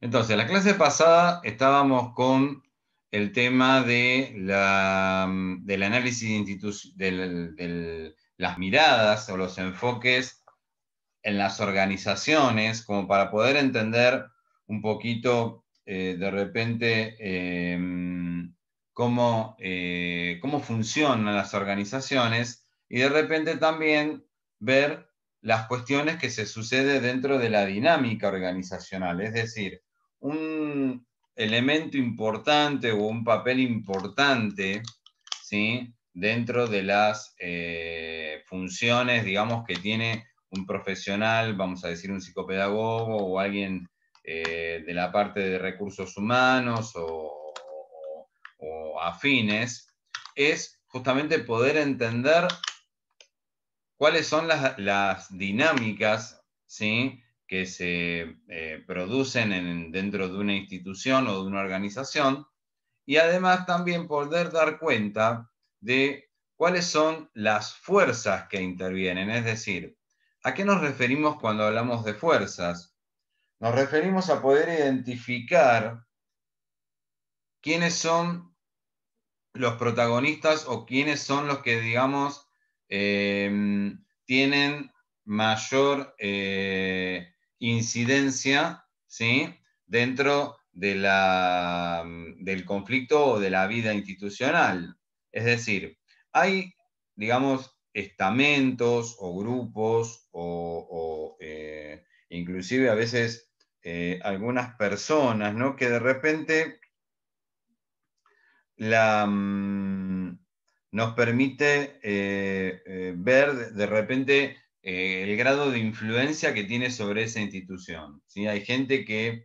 Entonces, la clase pasada estábamos con el tema de del análisis de las miradas o los enfoques en las organizaciones, como para poder entender un poquito eh, de repente em, cómo, eh, cómo funcionan las organizaciones y de repente también ver las cuestiones que se sucede dentro de la dinámica organizacional, es decir, un elemento importante o un papel importante dentro de las eh, funciones, digamos, que tiene un profesional, vamos a decir un psicopedagogo o alguien eh, de la parte de recursos humanos o, afines, es justamente poder entender cuáles son las, las dinámicas ¿sí? que se eh, producen dentro de una institución o de una organización y además también poder dar cuenta de cuáles son las fuerzas que intervienen. Es decir, ¿a qué nos referimos cuando hablamos de fuerzas? Nos referimos a poder identificar quiénes son los protagonistas o quiénes son los que, digamos, eh, tienen mayor eh, incidencia ¿sí? dentro de la, mm, del conflicto o de la vida institucional. Es decir, hay, digamos, estamentos o grupos o, eh, inclusive a veces eh, algunas personas, ¿no? Que de repente la, mm, nos permite eh, ver de repente eh, el grado de influencia que tiene sobre esa institución. ¿sí? Hay gente que,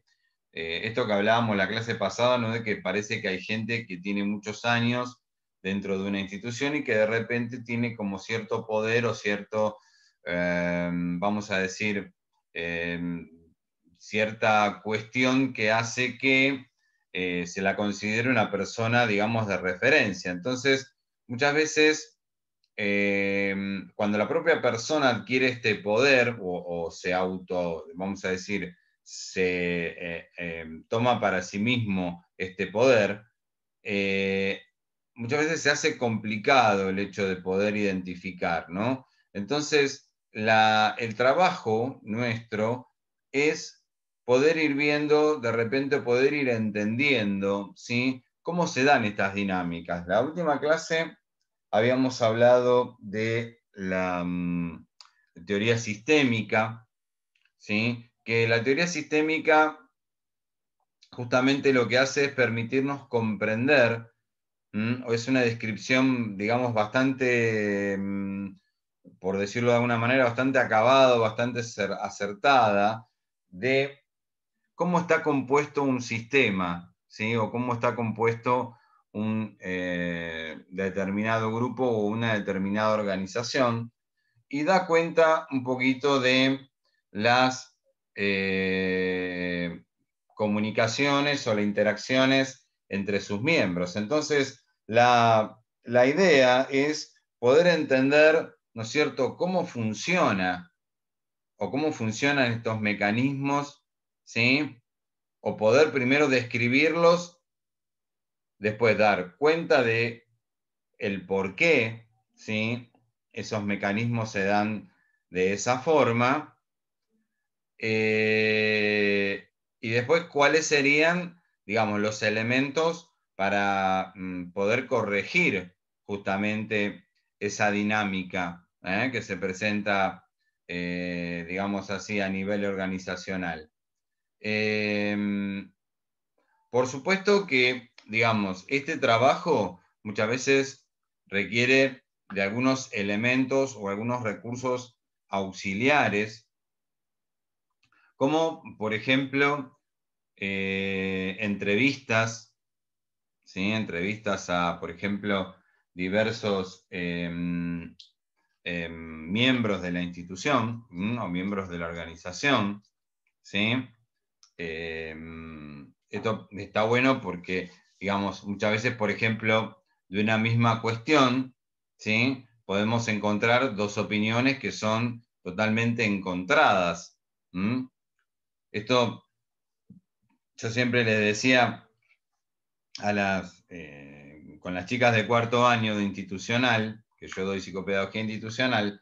eh, esto que hablábamos la clase pasada, ¿no? de que parece que hay gente que tiene muchos años dentro de una institución y que de repente tiene como cierto poder o cierto, em, vamos a decir, em, cierta cuestión que hace que eh, se la considere una persona, digamos, de referencia. Entonces, muchas veces Em, cuando la propia persona adquiere este poder o, se auto, vamos a decir, se eh, em, toma para sí mismo este poder, eh, muchas veces se hace complicado el hecho de poder identificar, ¿no? Entonces, el trabajo nuestro es poder ir viendo, de repente poder ir entendiendo, ¿sí? ¿Cómo se dan estas dinámicas? La última clase habíamos hablado de la mm, teoría sistémica, ¿sí? que la teoría sistémica justamente lo que hace es permitirnos comprender, o es una descripción, digamos, bastante, mm, por decirlo de alguna manera, bastante acabado, bastante acertada, de cómo está compuesto un sistema, ¿sí? o cómo está compuesto un eh, determinado grupo o una determinada organización y da cuenta un poquito de las eh, comunicaciones o las interacciones entre sus miembros. Entonces, la, la idea es poder entender, ¿no es cierto?, cómo funciona o cómo funcionan estos mecanismos, ¿sí? O poder primero describirlos Después dar cuenta de el por qué ¿sí? esos mecanismos se dan de esa forma. Eh, y después cuáles serían, digamos, los elementos para mm, poder corregir justamente esa dinámica eh, que se presenta, eh, digamos así, a nivel organizacional. por supuesto que digamos, este trabajo muchas veces requiere de algunos elementos o algunos recursos auxiliares, como por ejemplo eh, entrevistas, ¿sí? entrevistas a, por ejemplo, diversos em, em, miembros de la institución o miembros de la organización. Em, esto está bueno porque digamos, muchas veces, por ejemplo, de una misma cuestión, ¿sí? podemos encontrar dos opiniones que son totalmente encontradas. Esto, yo siempre les decía a las, eh, con las chicas de cuarto año de institucional, que yo doy psicopedagogía institucional,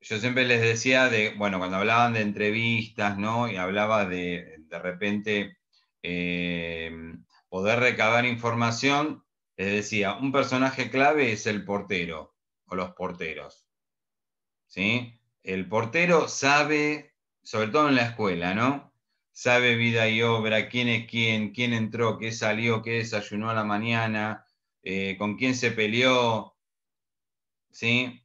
yo siempre les decía de, bueno, cuando hablaban de entrevistas, ¿no? Y hablaba de, de repente, Em, poder recabar información. Les decía, un personaje clave es el portero o los porteros. ¿sí? El portero sabe, sobre todo en la escuela, ¿no? Sabe vida y obra, quién es quién, quién entró, qué salió, qué desayunó a la mañana, eh, con quién se peleó. ¿sí?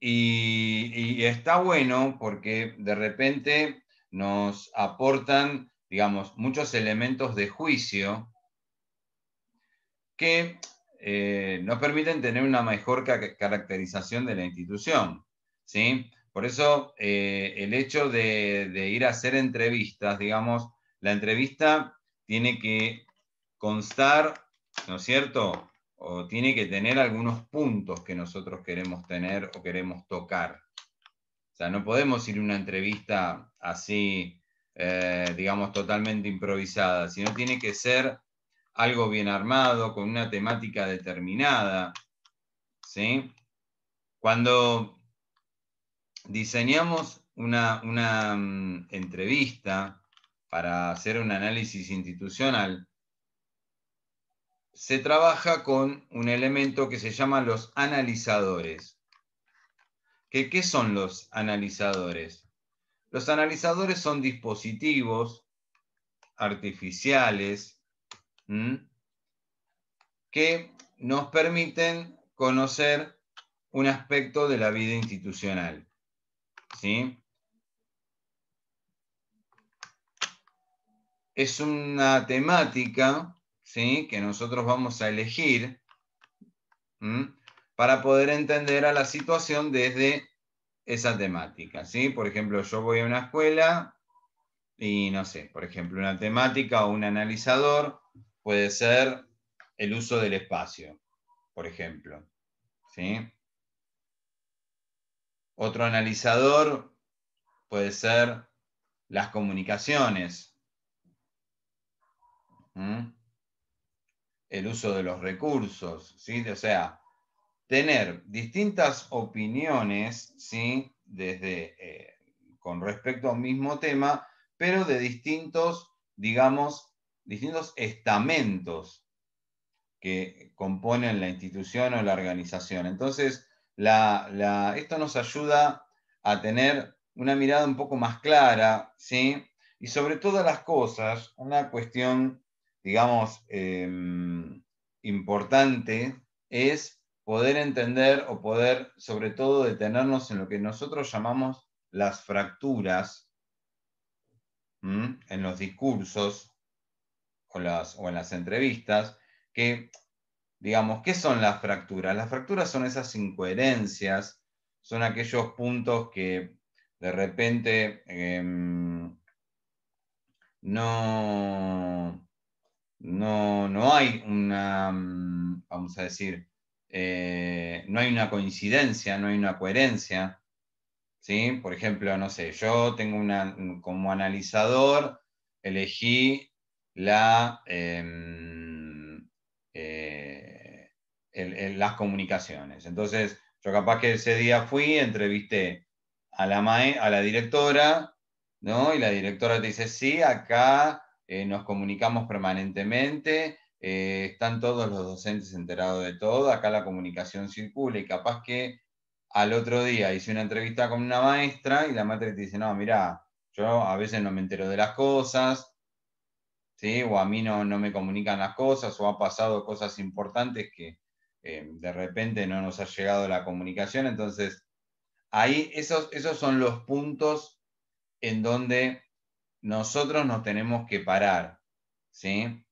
Y, y, está bueno porque de repente nos aportan digamos, muchos elementos de juicio que eh, nos permiten tener una mejor caracterización de la institución. ¿sí? Por eso eh, el hecho de, de, ir a hacer entrevistas, digamos, la entrevista tiene que constar, ¿no es cierto? O tiene que tener algunos puntos que nosotros queremos tener o queremos tocar. O sea, no podemos ir a una entrevista así eh, digamos, totalmente improvisada, sino tiene que ser algo bien armado, con una temática determinada. ¿sí? Cuando diseñamos una, mm, entrevista para hacer un análisis institucional, se trabaja con un elemento que se llama los analizadores. ¿Qué, qué son los analizadores? Los analizadores son dispositivos artificiales que nos permiten conocer un aspecto de la vida institucional. ¿sí? Es una temática que nosotros vamos a elegir para poder entender a la situación desde esa temática, ¿sí? Por ejemplo, yo voy a una escuela y no sé, por ejemplo, una temática o un analizador puede ser el uso del espacio, por ejemplo, ¿sí? Otro analizador puede ser las comunicaciones, el uso de los recursos, ¿sí? O sea, tener distintas opiniones, ¿sí? Desde, eh, con respecto al mismo tema, pero de distintos, digamos, distintos estamentos que componen la institución o la organización. Entonces, la, esto nos ayuda a tener una mirada un poco más clara, ¿sí? Y sobre todas las cosas, una cuestión, digamos, em, importante es poder entender o poder, sobre todo, detenernos en lo que nosotros llamamos las fracturas en los discursos o, o en las entrevistas, que, digamos, ¿qué son las fracturas? Las fracturas son esas incoherencias, son aquellos puntos que de repente em, no, no, no, hay una, mm, vamos a decir, eh, no hay una coincidencia, no hay una coherencia. ¿sí? Por ejemplo, no sé, yo tengo una, mm, como analizador, elegí la, em, eh, las comunicaciones. Entonces, yo capaz que ese día fui, entrevisté a la, a la directora, ¿no? y la directora te dice, sí, acá eh, nos comunicamos permanentemente eh, están todos los docentes enterados de todo, acá la comunicación circula y capaz que al otro día hice una entrevista con una maestra y la maestra te dice, no, mira, yo a veces no me entero de las cosas, ¿sí? o a mí no, no me comunican las cosas, o ha pasado cosas importantes que eh, de repente no nos ha llegado la comunicación, entonces ahí esos, esos son los puntos en donde nosotros nos tenemos que parar, ¿sí?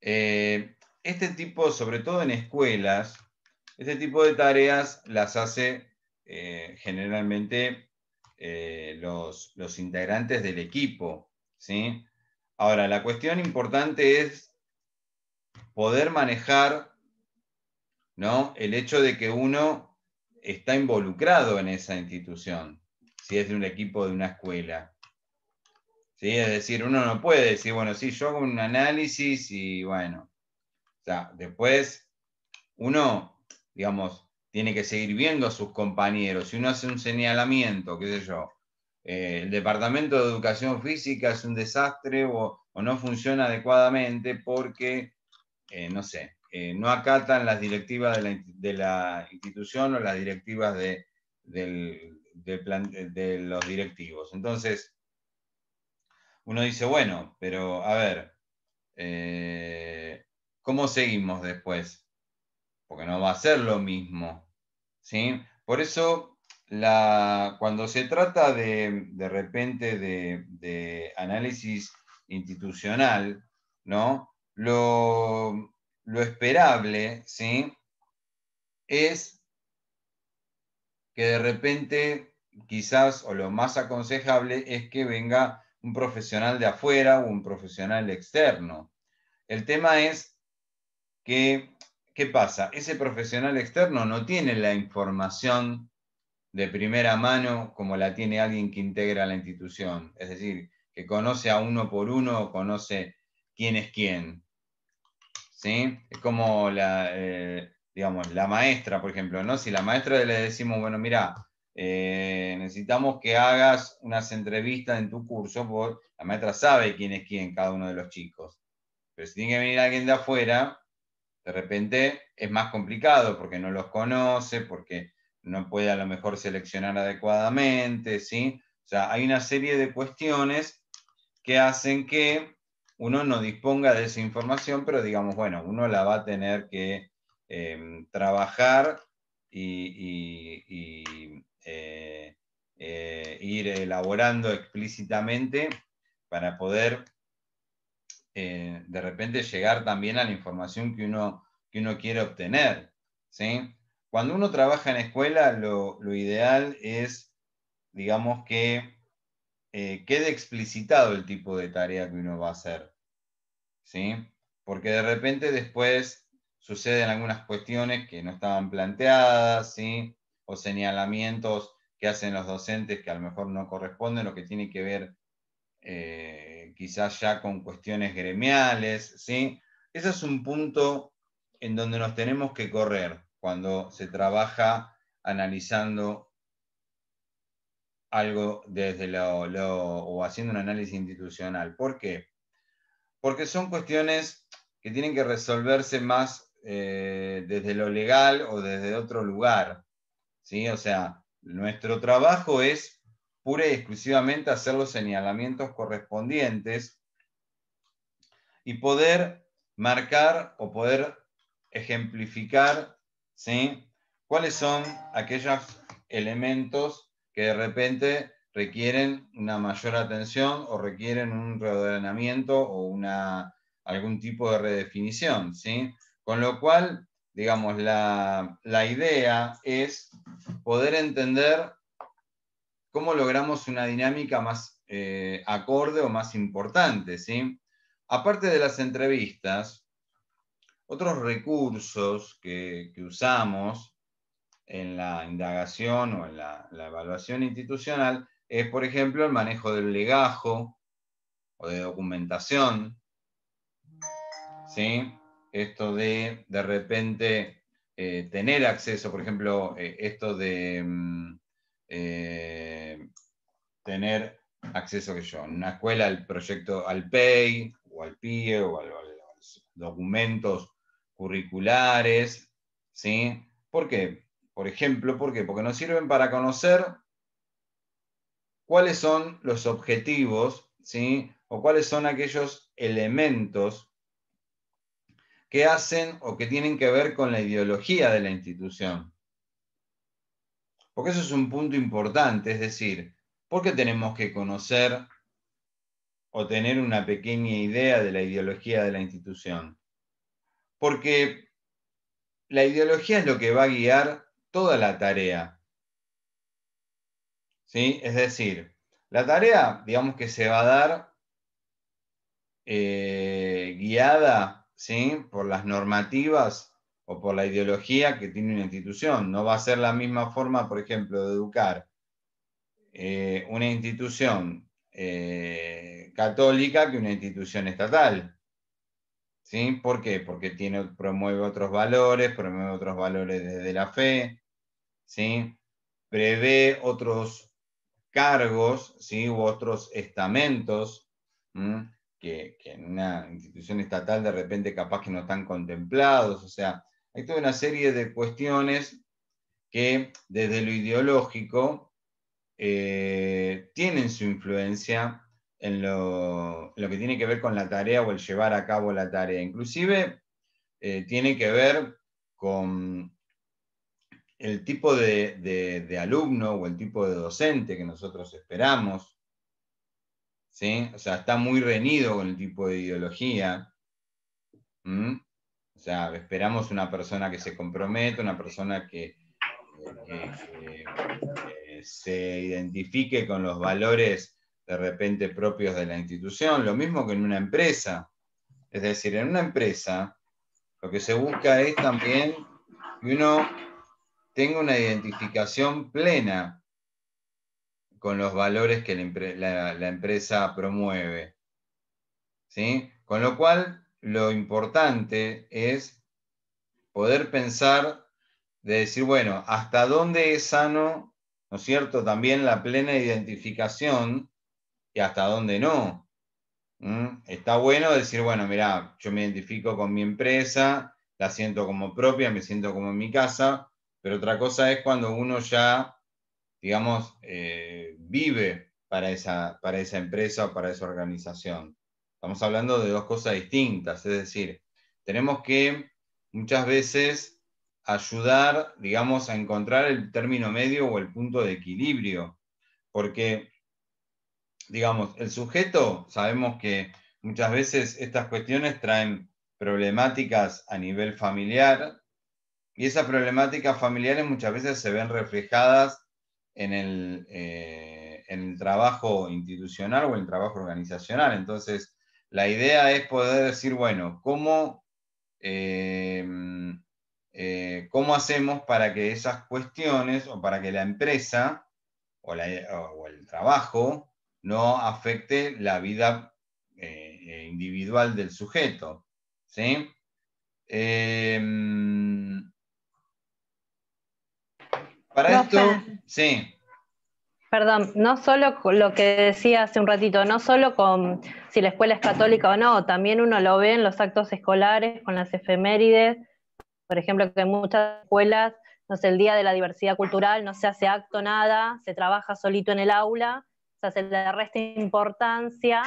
Eh, este tipo, sobre todo en escuelas, este tipo de tareas las hace eh, generalmente eh, los, integrantes del equipo. ¿sí? Ahora, la cuestión importante es poder manejar ¿no? el hecho de que uno está involucrado en esa institución, si es de un equipo de una escuela. ¿sí? Es decir, uno no puede decir, bueno, sí, yo hago un análisis y bueno, o sea, después uno, digamos, tiene que seguir viendo a sus compañeros. Si uno hace un señalamiento, qué sé yo, eh, el Departamento de Educación Física es un desastre o, no funciona adecuadamente porque, eh, no sé, eh, no acatan las directivas de la, institución o las directivas de los directivos. Entonces, uno dice, bueno, pero a ver, eh, ¿cómo seguimos después? Porque no va a ser lo mismo. ¿sí? Por eso, la, cuando se trata de, repente de, análisis institucional, ¿no? lo, lo esperable ¿sí? es que de repente quizás, o lo más aconsejable, es que venga un profesional de afuera o un profesional externo. El tema es que, ¿qué pasa? Ese profesional externo no tiene la información de primera mano como la tiene alguien que integra la institución, es decir, que conoce a uno por uno, conoce quién es quién. ¿Sí? Es como la, eh, digamos, la maestra, por ejemplo, ¿no? Si la maestra le decimos, bueno, mira, eh, necesitamos que hagas unas entrevistas en tu curso, porque la maestra sabe quién es quién, cada uno de los chicos. Pero si tiene que venir alguien de afuera, de repente es más complicado porque no los conoce, porque no puede a lo mejor seleccionar adecuadamente, ¿sí? O sea, hay una serie de cuestiones que hacen que uno no disponga de esa información, pero digamos, bueno, uno la va a tener que eh, trabajar y, eh, eh, ir elaborando explícitamente para poder eh, de repente llegar también a la información que uno, que uno quiere obtener. ¿sí? Cuando uno trabaja en escuela, lo, lo ideal es, digamos, que quede explicitado el tipo de tarea que uno va a hacer. ¿sí? Porque de repente después suceden algunas cuestiones que no estaban planteadas, ¿sí? o señalamientos que hacen los docentes que a lo mejor no corresponden o que tiene que ver eh, quizás ya con cuestiones gremiales, ¿sí? Ese es un punto en donde nos tenemos que correr cuando se trabaja analizando algo desde lo, o haciendo un análisis institucional. ¿Por qué? Porque son cuestiones que tienen que resolverse más eh, desde lo legal o desde otro lugar. O sea, nuestro trabajo es pura y exclusivamente hacer los señalamientos correspondientes y poder marcar o poder ejemplificar ¿sí? cuáles son aquellos elementos que de repente requieren una mayor atención o requieren un reordenamiento o una, algún tipo de redefinición. ¿sí? Con lo cual, digamos, la, idea es poder entender cómo logramos una dinámica más eh, acorde o más importante. ¿sí? Aparte de las entrevistas, otros recursos que, usamos en la indagación o en la, la, evaluación institucional es, por ejemplo, el manejo del legajo o de documentación. ¿sí? esto de de repente eh, tener acceso, por ejemplo, eh, esto de mm, eh, tener acceso que yo, en una escuela al proyecto, al PEI o al PIE o a, los documentos curriculares, ¿sí? ¿Por qué? Por ejemplo, ¿por qué? Porque nos sirven para conocer cuáles son los objetivos, ¿sí? O cuáles son aquellos elementos que hacen o que tienen que ver con la ideología de la institución. Porque eso es un punto importante, es decir, ¿por qué tenemos que conocer o tener una pequeña idea de la ideología de la institución? Porque la ideología es lo que va a guiar toda la tarea. ¿Sí? Es decir, la tarea, digamos que se va a dar eh, guiada ¿sí? por las normativas o por la ideología que tiene una institución. No va a ser la misma forma, por ejemplo, de educar eh, una institución eh, católica que una institución estatal. ¿Sí? ¿Por qué? Porque tiene, promueve otros valores, promueve otros valores desde la fe, ¿sí? prevé otros cargos ¿sí? u otros estamentos que, en una institución estatal de repente capaz que no están contemplados. O sea, hay toda una serie de cuestiones que desde lo ideológico eh, tienen su influencia en lo, que tiene que ver con la tarea o el llevar a cabo la tarea. Inclusive eh, tiene que ver con el tipo de alumno o el tipo de docente que nosotros esperamos o sea, está muy reñido con el tipo de ideología. O sea, esperamos una persona que se comprometa, una persona que, que se identifique con los valores de repente propios de la institución, lo mismo que en una empresa. Es decir, en una empresa lo que se busca es también que uno tenga una identificación plena con los valores que la, empresa promueve. ¿Sí? Con lo cual, lo importante es poder pensar de decir, bueno, hasta dónde es sano, ¿no es cierto?, también la plena identificación y hasta dónde no. Está bueno decir, bueno, mira, yo me identifico con mi empresa, la siento como propia, me siento como en mi casa, pero otra cosa es cuando uno ya digamos, eh, vive para esa, para esa empresa o para esa organización. Estamos hablando de dos cosas distintas, es decir, tenemos que muchas veces ayudar, digamos, a encontrar el término medio o el punto de equilibrio, porque, digamos, el sujeto, sabemos que muchas veces estas cuestiones traen problemáticas a nivel familiar y esas problemáticas familiares muchas veces se ven reflejadas eh, en el, trabajo institucional o en el trabajo organizacional. Entonces, la idea es poder decir, bueno, ¿cómo, eh, eh, ¿cómo hacemos para que esas cuestiones o para que la empresa o, el trabajo no afecte la vida individual del sujeto? ¿sí? Para esto, sí. Perdón, no solo lo que decía hace un ratito, no solo con si la escuela es católica o no, también uno lo ve en los actos escolares, con las efemérides, por ejemplo, que en muchas escuelas, no el Día de la Diversidad Cultural, no se hace acto, nada, se trabaja solito en el aula, o sea, se le resta importancia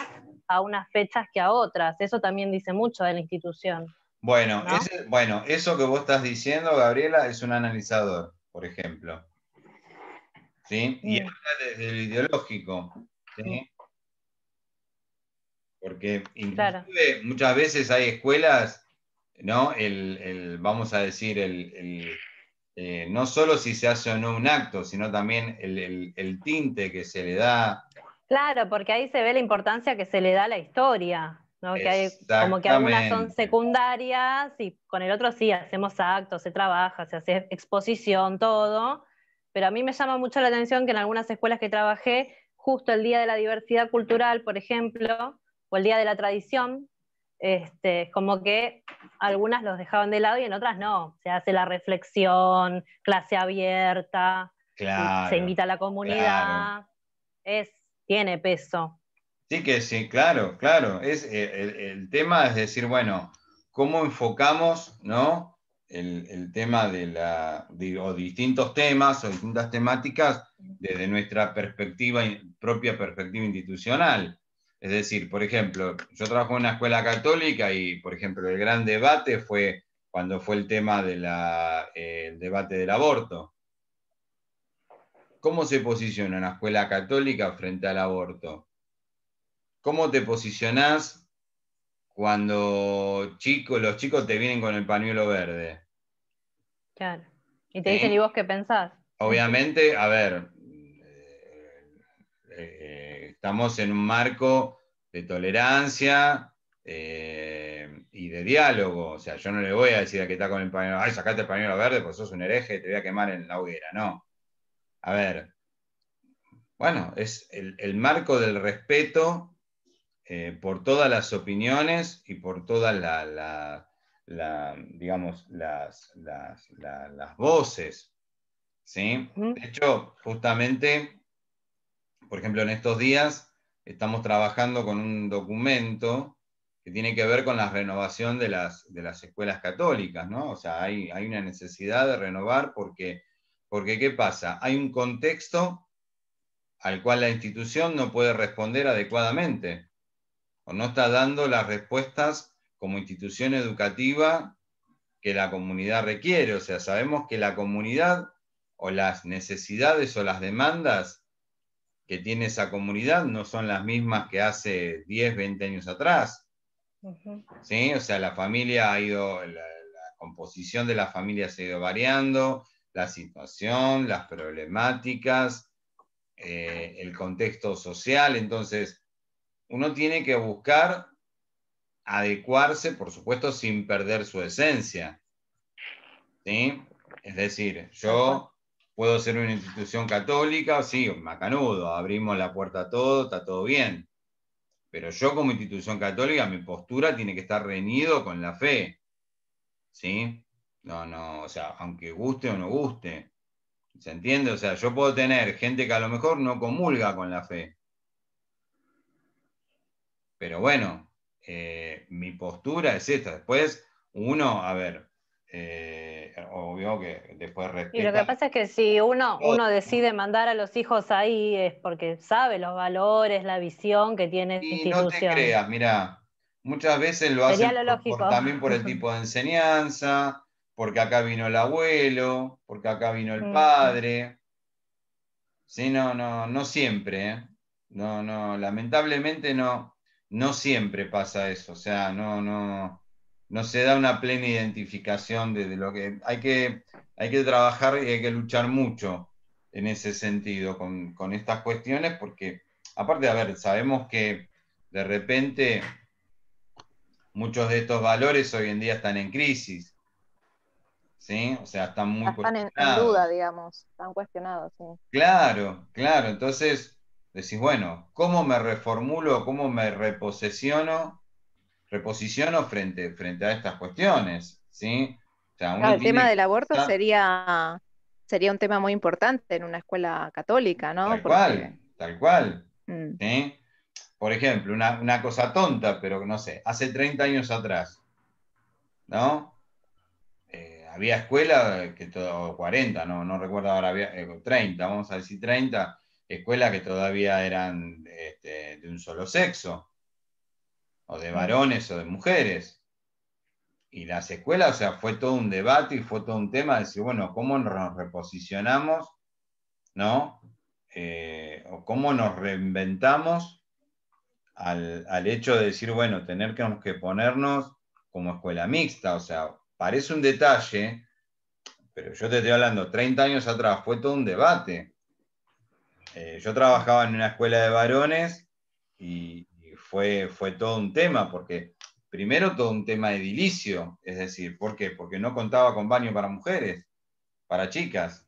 a unas fechas que a otras. Eso también dice mucho de la institución. Bueno, bueno eso que vos estás diciendo, Gabriela, es un analizador por ejemplo. ¿Sí? Y mm. habla desde lo ideológico. Mm. Porque inclusive muchas veces hay escuelas, ¿no? vamos a decir, eh, no solo si se hace o no un acto, sino también el, el tinte que se le da. Claro, porque ahí se ve la importancia que se le da a la historia. Que como que algunas son secundarias y con el otro sí, hacemos actos, se trabaja, se hace exposición, todo. Pero a mí me llama mucho la atención que en algunas escuelas que trabajé, justo el Día de la Diversidad Cultural, por ejemplo, o el Día de la Tradición, este, como que algunas los dejaban de lado y en otras no. Se hace la reflexión, clase abierta, se invita a la comunidad. tiene peso. Sí, que sí, claro, claro. Es, eh, el, tema es decir, bueno, ¿cómo enfocamos ¿no? el, tema de la, o distintos temas o distintas temáticas desde nuestra perspectiva, propia perspectiva institucional? Es decir, por ejemplo, yo trabajo en una escuela católica y, por ejemplo, el gran debate fue cuando fue el tema del eh, debate del aborto. ¿Cómo se posiciona una escuela católica frente al aborto? ¿Cómo te posicionás cuando chico, los chicos te vienen con el pañuelo verde? Claro. Y te dicen, ¿y vos qué pensás? Obviamente, a ver, eh, eh, estamos en un marco de tolerancia eh, y de diálogo. O sea, yo no le voy a decir a que está con el pañuelo, ay, sacate el pañuelo verde, pues sos un hereje, te voy a quemar en la hoguera. No. A ver, bueno, es el marco del respeto eh, por todas las opiniones y por todas las, voces. De hecho, justamente, por ejemplo, en estos días estamos trabajando con un documento que tiene que ver con la renovación de las, escuelas católicas, ¿no? O sea, hay, una necesidad de renovar porque, ¿qué pasa? Hay un contexto al cual la institución no puede responder adecuadamente o no está dando las respuestas como institución educativa que la comunidad requiere. O sea, sabemos que la comunidad o las necesidades o las demandas que tiene esa comunidad no son las mismas que hace 10, 20 años atrás. ¿Sí? O sea, la familia ha ido, la, composición de la familia se ha ido variando, la situación, las problemáticas, eh, el contexto social. Entonces, uno tiene que buscar adecuarse, por supuesto, sin perder su esencia. ¿Sí? Es decir, yo puedo ser una institución católica, sí, macanudo, abrimos la puerta a todo, está todo bien. Pero yo como institución católica, mi postura tiene que estar reñido con la fe. ¿Sí? No, no, o sea, aunque guste o no guste. ¿Se entiende? O sea, yo puedo tener gente que a lo mejor no comulga con la fe, pero bueno, eh, mi postura es esta. Después, uno, a ver, eh, obvio que después respeta. Y lo que pasa es que si uno, uno decide mandar a los hijos ahí es porque sabe los valores, la visión que tiene la institución. No te creas, mira, muchas veces lo también por el tipo de enseñanza, porque acá vino el abuelo, porque acá vino el mm. padre. Sí, no, no, no siempre. ¿eh? No, no, lamentablemente no no siempre pasa eso, o sea, no, no, no se da una plena identificación de, lo que hay, que hay que trabajar y hay que luchar mucho en ese sentido con, estas cuestiones, porque aparte, a ver, sabemos que de repente muchos de estos valores hoy en día están en crisis. ¿Sí? O sea, están muy están en, duda, digamos, están cuestionados. Sí. Claro, claro. Entonces, decís, bueno, ¿cómo me reformulo, cómo me reposiciono, reposiciono frente, frente a estas cuestiones? ¿sí? el tema del aborto sería, sería un tema muy importante en una escuela católica, ¿no? Tal cual, tal cual. Mm. Por ejemplo, una, cosa tonta, pero no sé, hace 30 años atrás, ¿no? Eh, había escuelas que todo, 40, no, no recuerdo ahora, había, 30, eh, vamos a decir 30, escuelas que todavía eran este, de un solo sexo, o de mm. varones o de mujeres. Y las escuelas, o sea, fue todo un debate y fue todo un tema de decir, bueno, ¿cómo nos reposicionamos? ¿No? Eh, o cómo nos reinventamos al, al, hecho de decir, bueno, tener que, que ponernos como escuela mixta, o sea, parece un detalle, pero yo te estoy hablando, 30 años atrás fue todo un debate eh, yo trabajaba en una escuela de varones y, fue, fue todo un tema, porque primero todo un tema de edilicio, es decir, ¿por qué? Porque no contaba con baño para mujeres, para chicas.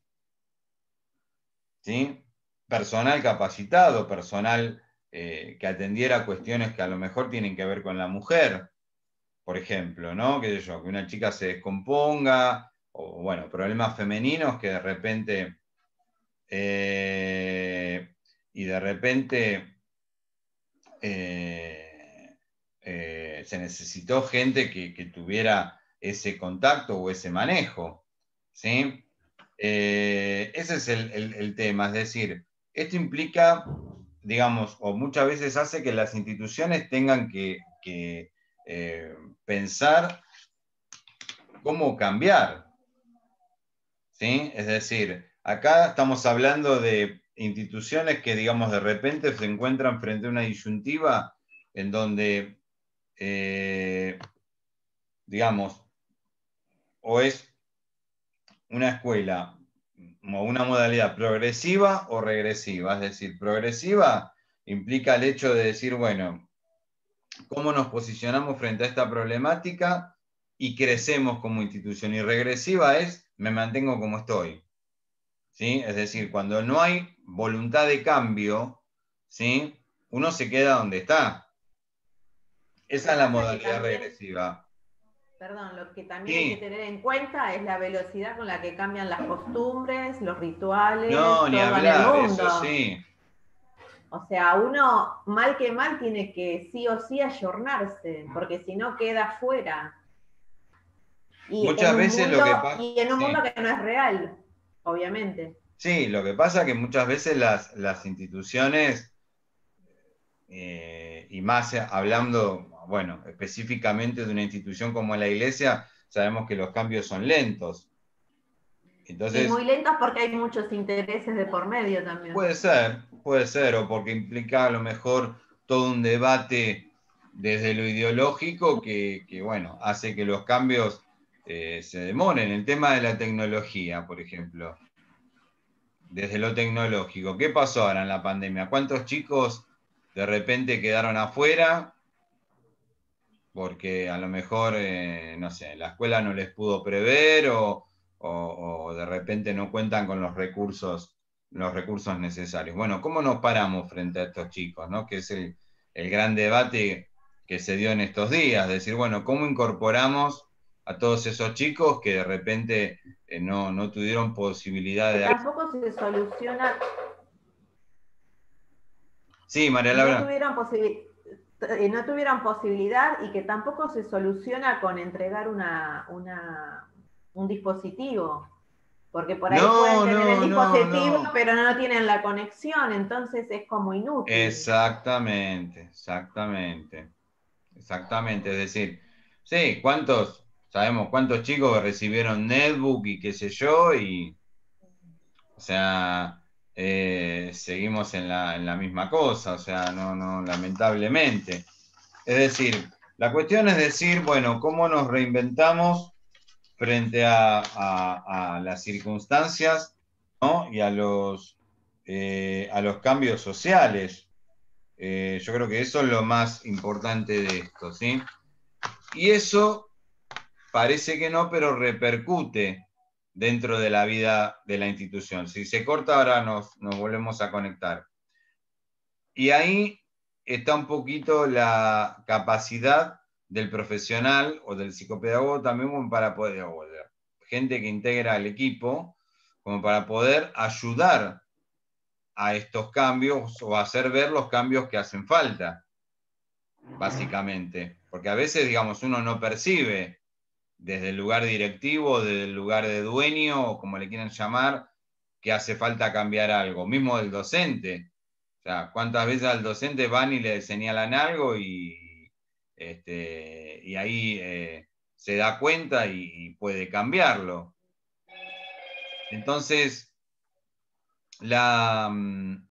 ¿Sí? Personal capacitado, personal eh, que atendiera cuestiones que a lo mejor tienen que ver con la mujer, por ejemplo, ¿no? Que yo, que una chica se descomponga, o bueno, problemas femeninos que de repente eh, y de repente eh, eh, se necesitó gente que, tuviera ese contacto o ese manejo. ese es el, tema, es decir, esto implica, digamos, o muchas veces hace que las instituciones tengan que, pensar cómo cambiar. ¿sí? Es decir, Acá estamos hablando de instituciones que, digamos, de repente se encuentran frente a una disyuntiva en donde, eh, digamos, o es una escuela o una modalidad progresiva o regresiva. Es decir, progresiva implica el hecho de decir, bueno, ¿cómo nos posicionamos frente a esta problemática y crecemos como institución? Y regresiva es, me mantengo como estoy. Es decir, cuando no hay voluntad de cambio, ¿sí? Uno se queda donde está. Esa es la modalidad regresiva. Perdón, lo que también hay que tener en cuenta es la velocidad con la que cambian las costumbres, los rituales. No, todo ni hablar, el eso sí. O sea, uno mal que mal tiene que sí o sí ayornarse, porque si no queda fuera. Y Muchas veces lo que pasa. Y en un mundo que no es real obviamente. Sí, lo que pasa es que muchas veces las, instituciones, eh, y más hablando, bueno, específicamente de una institución como la iglesia, sabemos que los cambios son lentos. Entonces, y muy lentos porque hay muchos intereses de por medio también. Puede ser, puede ser, o porque implica a lo mejor todo un debate desde lo ideológico que, que bueno, hace que los cambios eh, se demora en el tema de la tecnología, por ejemplo, desde lo tecnológico. ¿Qué pasó ahora en la pandemia? ¿Cuántos chicos de repente quedaron afuera? Porque a lo mejor, eh, no sé, la escuela no les pudo prever o, de repente no cuentan con los recursos, los recursos necesarios. Bueno, ¿cómo nos paramos frente a estos chicos? ¿no? Que es el, el gran debate que se dio en estos días, decir, bueno, ¿cómo incorporamos a todos esos chicos que de repente eh, no, tuvieron posibilidad de... Tampoco se soluciona... Sí, María Laura. Eh, no tuvieron, posibilidad y que tampoco se soluciona con entregar una, un dispositivo. Porque por ahí pueden tener el dispositivo, pero no tienen la conexión, entonces es como inútil. Exactamente, exactamente. Exactamente, es decir, sí, ¿cuántos, Sabemos cuántos chicos recibieron netbook y qué sé yo, y. O sea, eh, seguimos en la, misma cosa, o sea, no, no, lamentablemente. Es decir, la cuestión es decir, bueno, ¿cómo nos reinventamos frente a, las circunstancias y a los, eh, a los cambios sociales? Eh, yo creo que eso es lo más importante de esto, ¿sí? Y eso parece que no, pero repercute dentro de la vida de la institución. Si se corta ahora nos, volvemos a conectar. Y ahí está un poquito la capacidad del profesional o del psicopedagogo también para poder, volver gente que integra al equipo, como para poder ayudar a estos cambios o hacer ver los cambios que hacen falta, básicamente. Porque a veces, digamos, uno no percibe desde el lugar directivo, desde el lugar de dueño, o como le quieran llamar, que hace falta cambiar algo. Mismo del docente. O sea, ¿cuántas veces al docente van y le señalan algo y, este, y ahí eh, se da cuenta y puede cambiarlo? Entonces, la, mm,